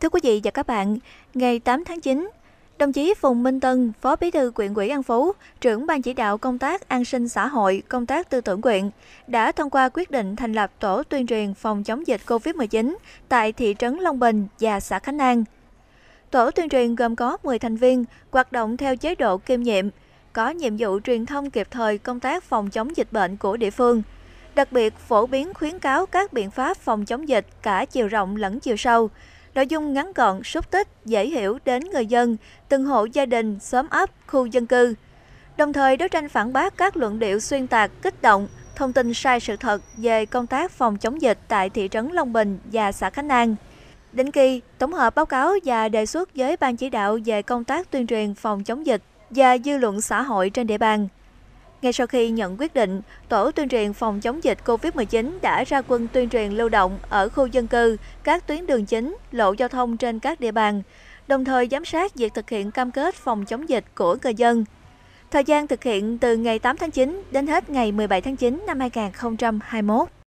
Thưa quý vị và các bạn, ngày 8 tháng 9, đồng chí Phùng Minh Tân, Phó Bí thư quyện ủy An Phú, trưởng ban chỉ đạo công tác an sinh xã hội, công tác tư tưởng quyện, đã thông qua quyết định thành lập tổ tuyên truyền phòng chống dịch COVID-19 tại thị trấn Long Bình và xã Khánh An. Tổ tuyên truyền gồm có 10 thành viên, hoạt động theo chế độ kiêm nhiệm, có nhiệm vụ truyền thông kịp thời công tác phòng chống dịch bệnh của địa phương, đặc biệt phổ biến khuyến cáo các biện pháp phòng chống dịch cả chiều rộng lẫn chiều sâu, nội dung ngắn gọn, súc tích, dễ hiểu đến người dân, từng hộ gia đình, xóm ấp, khu dân cư. Đồng thời đấu tranh phản bác các luận điệu xuyên tạc, kích động, thông tin sai sự thật về công tác phòng chống dịch tại thị trấn Long Bình và xã Khánh An. Định kỳ, tổng hợp báo cáo và đề xuất với Ban chỉ đạo về công tác tuyên truyền phòng chống dịch và dư luận xã hội trên địa bàn – ngay sau khi nhận quyết định, Tổ tuyên truyền phòng chống dịch COVID-19 đã ra quân tuyên truyền lưu động ở khu dân cư, các tuyến đường chính, lộ giao thông trên các địa bàn, đồng thời giám sát việc thực hiện cam kết phòng chống dịch của người dân. Thời gian thực hiện từ ngày 8 tháng 9 đến hết ngày 17 tháng 9 năm 2021.